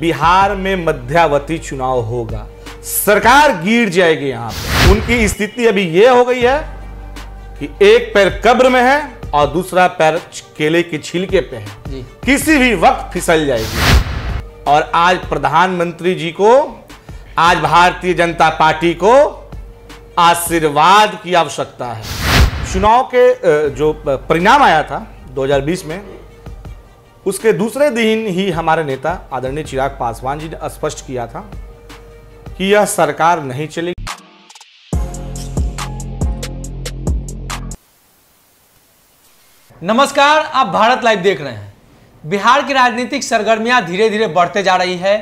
बिहार में मध्यावती चुनाव होगा सरकार गिर जाएगी यहां पर उनकी स्थिति अभी यह हो गई है कि एक पैर कब्र में है और दूसरा पैर केले के छिलके पे है किसी भी वक्त फिसल जाएगी और आज प्रधानमंत्री जी को आज भारतीय जनता पार्टी को आशीर्वाद की आवश्यकता है चुनाव के जो परिणाम आया था 2020 में उसके दूसरे दिन ही हमारे नेता आदरणीय चिराग पासवान जी ने स्पष्ट किया था कि यह सरकार नहीं चलेगी नमस्कार आप भारत लाइव देख रहे हैं बिहार की राजनीतिक सरगर्मियां धीरे धीरे बढ़ते जा रही है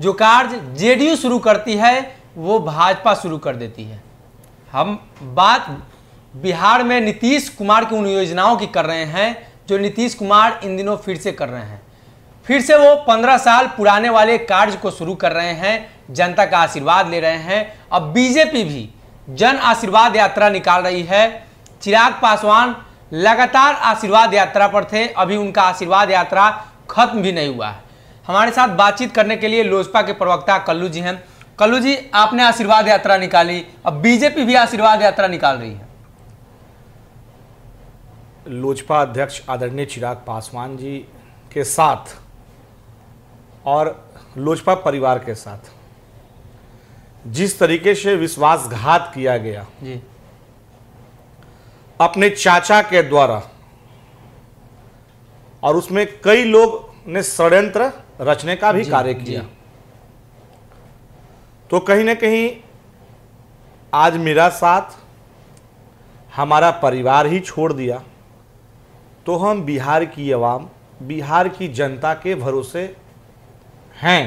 जो कार्य जेडीयू शुरू करती है वो भाजपा शुरू कर देती है हम बात बिहार में नीतीश कुमार की उन योजनाओं की कर रहे हैं जो नीतीश कुमार इन दिनों फिर से कर रहे हैं फिर से वो पंद्रह साल पुराने वाले कार्य को शुरू कर रहे हैं जनता का आशीर्वाद ले रहे हैं अब बीजेपी भी जन आशीर्वाद यात्रा निकाल रही है चिराग पासवान लगातार आशीर्वाद यात्रा पर थे अभी उनका आशीर्वाद यात्रा खत्म भी नहीं हुआ है हमारे साथ बातचीत करने के लिए लोजपा के प्रवक्ता कल्लू जी हैं कल्लू जी आपने आशीर्वाद यात्रा निकाली अब बीजेपी भी आशीर्वाद यात्रा निकाल रही है लोजपा अध्यक्ष आदरणीय चिराग पासवान जी के साथ और लोजपा परिवार के साथ जिस तरीके से विश्वासघात किया गया जी। अपने चाचा के द्वारा और उसमें कई लोग ने षड्यंत्र रचने का भी कार्य किया तो कहीं ना कहीं आज मेरा साथ हमारा परिवार ही छोड़ दिया तो हम बिहार की आवाम बिहार की जनता के भरोसे हैं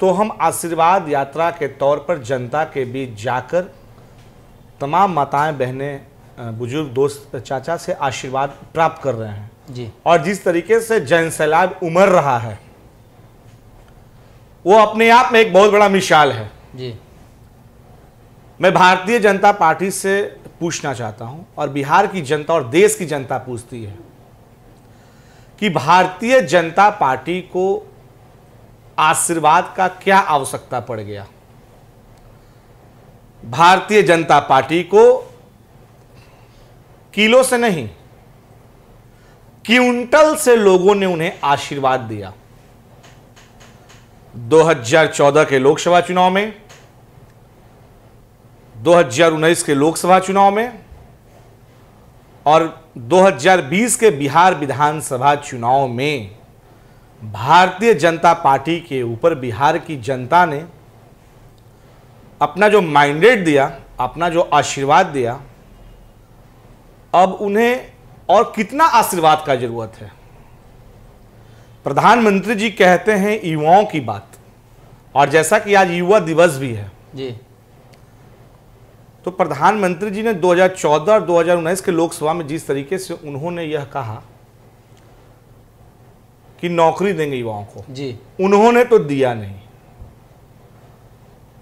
तो हम आशीर्वाद यात्रा के तौर पर जनता के बीच जाकर तमाम माताएं बहनें बुजुर्ग दोस्त चाचा से आशीर्वाद प्राप्त कर रहे हैं जी और जिस तरीके से जैन सैलाब उमर रहा है वो अपने आप में एक बहुत बड़ा मिसाल है जी मैं भारतीय जनता पार्टी से पूछना चाहता हूं और बिहार की जनता और देश की जनता पूछती है कि भारतीय जनता पार्टी को आशीर्वाद का क्या आवश्यकता पड़ गया भारतीय जनता पार्टी को किलो से नहीं क्विंटल से लोगों ने उन्हें आशीर्वाद दिया 2014 के लोकसभा चुनाव में 2019 के लोकसभा चुनाव में और 2020 के बिहार विधानसभा चुनाव में भारतीय जनता पार्टी के ऊपर बिहार की जनता ने अपना जो माइंडेट दिया अपना जो आशीर्वाद दिया अब उन्हें और कितना आशीर्वाद का जरूरत है प्रधानमंत्री जी कहते हैं युवाओं की बात और जैसा कि आज युवा दिवस भी है जी तो प्रधानमंत्री जी ने 2014 और 2019 के लोकसभा में जिस तरीके से उन्होंने यह कहा कि नौकरी देंगे युवाओं को जी उन्होंने तो दिया नहीं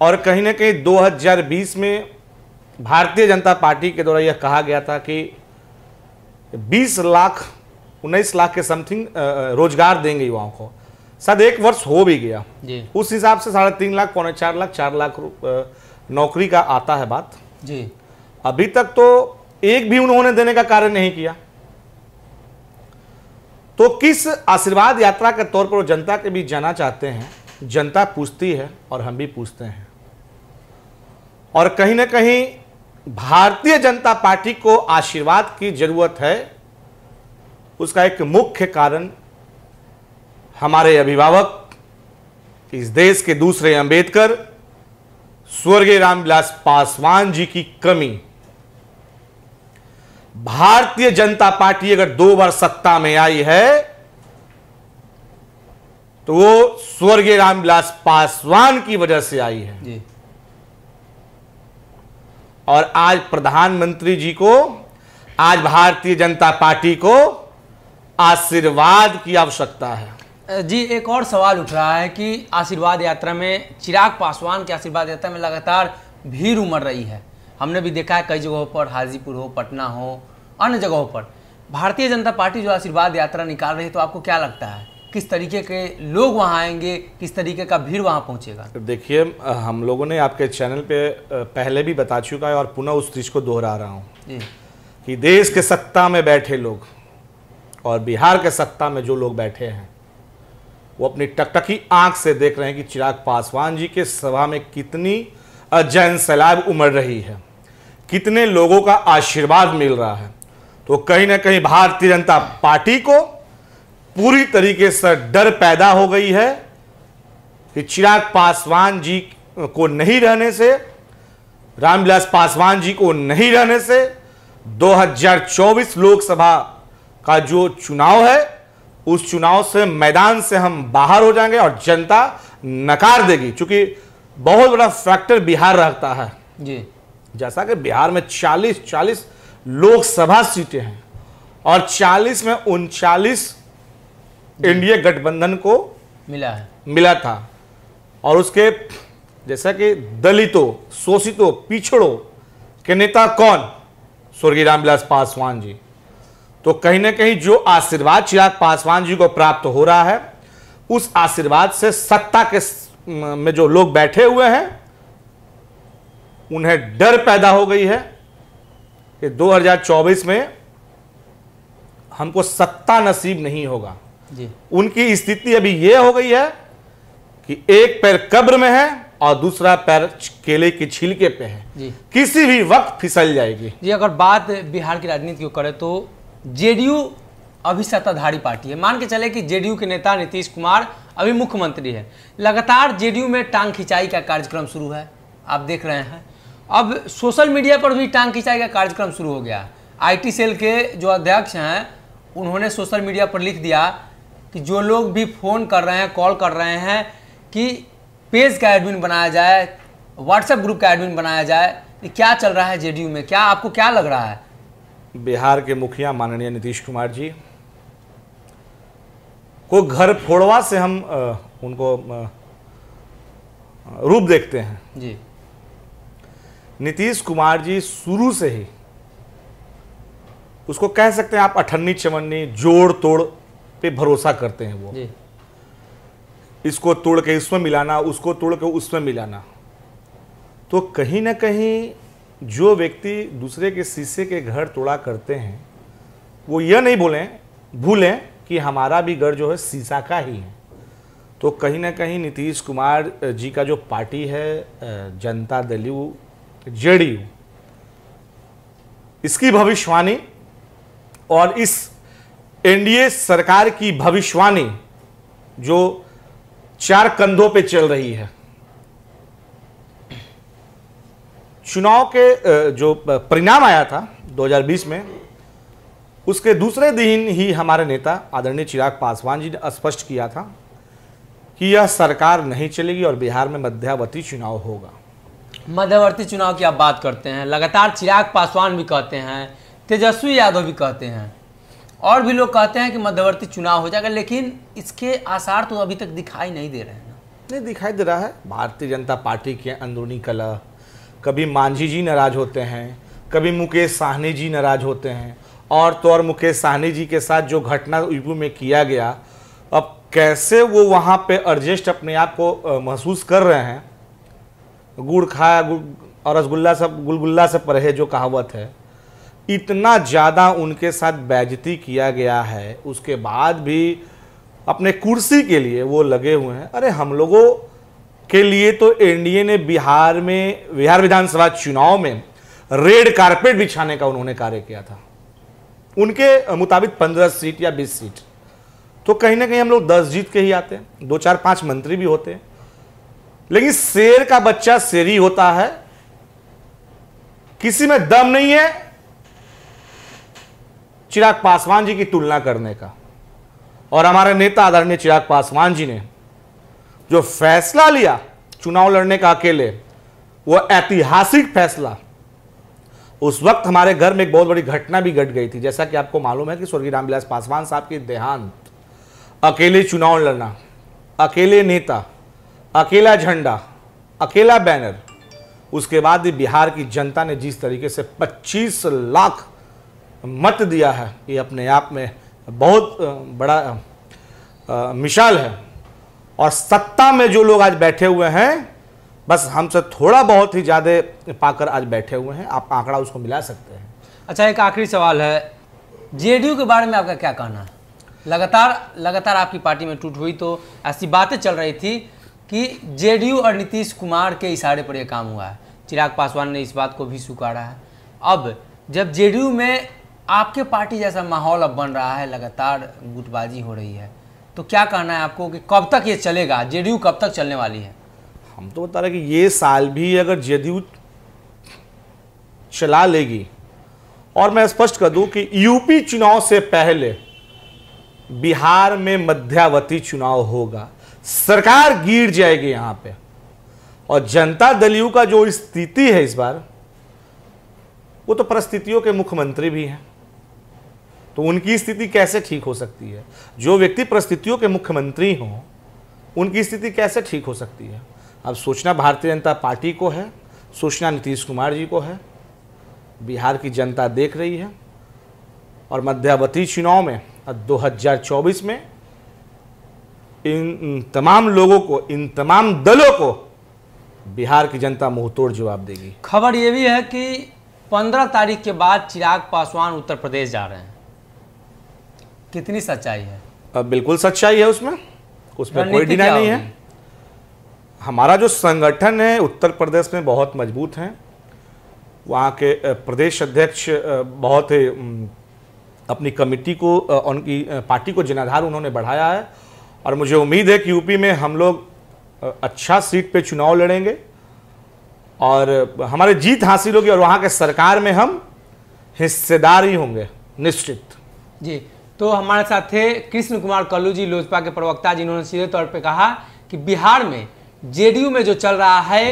और कहीं ना कहीं 2020 में भारतीय जनता पार्टी के द्वारा यह कहा गया था कि 20 लाख उन्नीस लाख के समथिंग रोजगार देंगे युवाओं को शायद एक वर्ष हो भी गया उस हिसाब से साढ़े तीन लाख पौने चार लाख चार लाख नौकरी का आता है बात जी अभी तक तो एक भी उन्होंने देने का कार्य नहीं किया तो किस आशीर्वाद यात्रा के तौर पर वो जनता के बीच जाना चाहते हैं जनता पूछती है और हम भी पूछते हैं और कहीं ना कहीं भारतीय जनता पार्टी को आशीर्वाद की जरूरत है उसका एक मुख्य कारण हमारे अभिभावक इस देश के दूसरे अंबेडकर स्वर्गीय रामविलास पासवान जी की कमी भारतीय जनता पार्टी अगर दो बार सत्ता में आई है तो वो स्वर्गीय रामविलास पासवान की वजह से आई है और आज प्रधानमंत्री जी को आज भारतीय जनता पार्टी को आशीर्वाद की आवश्यकता है जी एक और सवाल उठ रहा है कि आशीर्वाद यात्रा में चिराग पासवान की आशीर्वाद यात्रा में लगातार भीड़ उमड़ रही है हमने भी देखा है कई जगहों पर हाजीपुर हो पटना हो अन्य जगहों पर भारतीय जनता पार्टी जो आशीर्वाद यात्रा निकाल रही है तो आपको क्या लगता है किस तरीके के लोग वहाँ आएंगे किस तरीके का भीड़ वहाँ पहुँचेगा तो देखिए हम लोगों ने आपके चैनल पर पहले भी बता चुका है और पुनः उस चीज़ को दोहरा रहा हूँ कि देश के सत्ता में बैठे लोग और बिहार के सत्ता में जो लोग बैठे हैं वो अपनी टकटकी आंख से देख रहे हैं कि चिराग पासवान जी के सभा में कितनी जैन सैलाब उमड़ रही है कितने लोगों का आशीर्वाद मिल रहा है तो कहीं ना कहीं भारतीय जनता पार्टी को पूरी तरीके से डर पैदा हो गई है कि चिराग पासवान जी को नहीं रहने से रामविलास पासवान जी को नहीं रहने से 2024 लोकसभा का जो चुनाव है उस चुनाव से मैदान से हम बाहर हो जाएंगे और जनता नकार देगी चूंकि बहुत बड़ा फैक्टर बिहार रहता है जी जैसा कि बिहार में 40 40 लोकसभा सीटें हैं और 40 में उनचालीस एनडीए गठबंधन को मिला है मिला था और उसके जैसा कि दलितों शोषितों पिछड़ों के नेता कौन स्वर्गीय रामविलास पासवान जी तो कहीं ना कहीं जो आशीर्वाद चिराग पासवान जी को प्राप्त हो रहा है उस आशीर्वाद से सत्ता के में जो लोग बैठे हुए हैं उन्हें डर पैदा हो गई है कि 2024 में हमको सत्ता नसीब नहीं होगा जी। उनकी स्थिति अभी यह हो गई है कि एक पैर कब्र में है और दूसरा पैर केले के छिलके पे है जी। किसी भी वक्त फिसल जाएगी जी अगर बात बिहार की राजनीति को करें तो जेडीयू अभी सत्ताधारी पार्टी है मान के चले कि जेडीयू के नेता नीतीश कुमार अभी मुख्यमंत्री है लगातार जेडीयू में टांग खिंचाई का कार्यक्रम शुरू है आप देख रहे हैं अब सोशल मीडिया पर भी टांग खिंचाई का कार्यक्रम शुरू हो गया आईटी सेल के जो अध्यक्ष हैं उन्होंने सोशल मीडिया पर लिख दिया कि जो लोग भी फ़ोन कर रहे हैं कॉल कर रहे हैं कि पेज का एडमिन बनाया जाए व्हाट्सएप ग्रुप का एडमिन बनाया जाए कि क्या चल रहा है जेडीयू में क्या आपको क्या लग रहा है बिहार के मुखिया माननीय नीतीश कुमार जी को घर फोड़वा से हम उनको रूप देखते हैं जी नीतीश कुमार जी शुरू से ही उसको कह सकते हैं आप अठन्नी चवन्नी जोड़ तोड़ पे भरोसा करते हैं वो जी। इसको तोड़ के इसमें मिलाना उसको तोड़ के उसमें मिलाना तो कहीं ना कहीं जो व्यक्ति दूसरे के शीशे के घर तोड़ा करते हैं वो यह नहीं बोलें भूलें कि हमारा भी घर जो है शीशा का ही है तो कहीं ना कहीं नीतीश कुमार जी का जो पार्टी है जनता दल यू जेडीयू इसकी भविष्यवाणी और इस एनडीए सरकार की भविष्यवाणी जो चार कंधों पे चल रही है चुनाव के जो परिणाम आया था 2020 में उसके दूसरे दिन ही हमारे नेता आदरणीय चिराग पासवान जी ने स्पष्ट किया था कि यह सरकार नहीं चलेगी और बिहार में मध्यावर्ती चुनाव होगा मध्यवर्ती चुनाव की आप बात करते हैं लगातार चिराग पासवान भी कहते हैं तेजस्वी यादव भी कहते हैं और भी लोग कहते हैं कि मध्यवर्ती चुनाव हो जाएगा लेकिन इसके आसार तो अभी तक दिखाई नहीं दे रहे हैं नहीं दिखाई दे रहा है भारतीय जनता पार्टी के अंदरूनी कला कभी मांझी जी नाराज़ होते हैं कभी मुकेश साहनी जी नाराज़ होते हैं और तो और मुकेश साहनी जी के साथ जो घटना यूपी में किया गया अब कैसे वो वहाँ पे एडजस्ट अपने आप को महसूस कर रहे हैं गुड़ खाया गुड़ और रसगुल्ला सब गुलगुल्ला से परहे जो कहावत है इतना ज़्यादा उनके साथ बेजती किया गया है उसके बाद भी अपने कुर्सी के लिए वो लगे हुए हैं अरे हम लोगों के लिए तो एनडीए ने बिहार में बिहार विधानसभा चुनाव में रेड कारपेट बिछाने का उन्होंने कार्य किया था उनके मुताबिक पंद्रह सीट या बीस सीट तो कहीं ना कहीं हम लोग दस जीत के ही आते हैं दो चार पांच मंत्री भी होते हैं लेकिन शेर का बच्चा शेर ही होता है किसी में दम नहीं है चिराग पासवान जी की तुलना करने का और हमारे नेता आदरणीय चिराग पासवान जी ने जो फैसला लिया चुनाव लड़ने का अकेले वो ऐतिहासिक फैसला उस वक्त हमारे घर में एक बहुत बड़ी घटना भी घट गई थी जैसा कि आपको मालूम है कि स्वर्गीय रामविलास पासवान साहब के देहांत अकेले चुनाव लड़ना अकेले नेता अकेला झंडा अकेला बैनर उसके बाद भी बिहार की जनता ने जिस तरीके से 25 लाख मत दिया है ये अपने आप में बहुत बड़ा मिसाल है और सत्ता में जो लोग आज बैठे हुए हैं बस हमसे थोड़ा बहुत ही ज़्यादा पाकर आज बैठे हुए हैं आप आंकड़ा उसको मिला सकते हैं अच्छा एक आखिरी सवाल है जेडीयू के बारे में आपका क्या कहना है लगातार लगातार आपकी पार्टी में टूट हुई तो ऐसी बातें चल रही थी कि जेडीयू और नीतीश कुमार के इशारे पर यह काम हुआ है चिराग पासवान ने इस बात को भी स्वीकारा है अब जब जेडीयू में आपके पार्टी जैसा माहौल अब बन रहा है लगातार गुटबाजी हो रही है तो क्या कहना है आपको कि कब तक ये चलेगा जेडीयू कब तक चलने वाली है हम तो बता रहे कि ये साल भी अगर जेडीयू चला लेगी और मैं स्पष्ट कर दूं कि यूपी चुनाव से पहले बिहार में मध्यावती चुनाव होगा सरकार गिर जाएगी यहां पे और जनता दलियों का जो स्थिति है इस बार वो तो परिस्थितियों के मुख्यमंत्री भी हैं तो उनकी स्थिति कैसे ठीक हो सकती है जो व्यक्ति परिस्थितियों के मुख्यमंत्री हों उनकी स्थिति कैसे ठीक हो सकती है अब सूचना भारतीय जनता पार्टी को है सूचना नीतीश कुमार जी को है बिहार की जनता देख रही है और मध्यावती चुनाव में और 2024 में इन तमाम लोगों को इन तमाम दलों को बिहार की जनता मुंह जवाब देगी खबर ये भी है कि 15 तारीख के बाद चिराग पासवान उत्तर प्रदेश जा रहे हैं कितनी सच्चाई है अब बिल्कुल सच्चाई है उसमें उसमें कोई डिनाई नहीं है हमारा जो संगठन है उत्तर प्रदेश में बहुत मजबूत है वहाँ के प्रदेश अध्यक्ष बहुत अपनी कमेटी को उनकी पार्टी को जिनाधार उन्होंने बढ़ाया है और मुझे उम्मीद है कि यूपी में हम लोग अच्छा सीट पे चुनाव लड़ेंगे और हमारे जीत हासिल होगी और वहाँ के सरकार में हम हिस्सेदार ही होंगे निश्चित जी तो हमारे साथ थे कृष्ण कुमार कल्लू जी लोजपा के प्रवक्ता जिन्होंने सीधे तौर पे कहा कि बिहार में जेडीयू में जो चल रहा है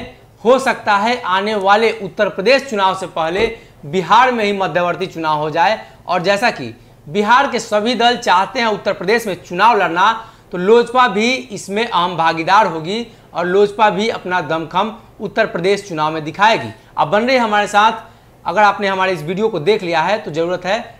हो सकता है आने वाले उत्तर प्रदेश चुनाव से पहले बिहार में ही मध्यवर्ती चुनाव हो जाए और जैसा कि बिहार के सभी दल चाहते हैं उत्तर प्रदेश में चुनाव लड़ना तो लोजपा भी इसमें अहम भागीदार होगी और लोजपा भी अपना दमखम उत्तर प्रदेश चुनाव में दिखाएगी अब बन रही हमारे साथ अगर आपने हमारे इस वीडियो को देख लिया है तो ज़रूरत है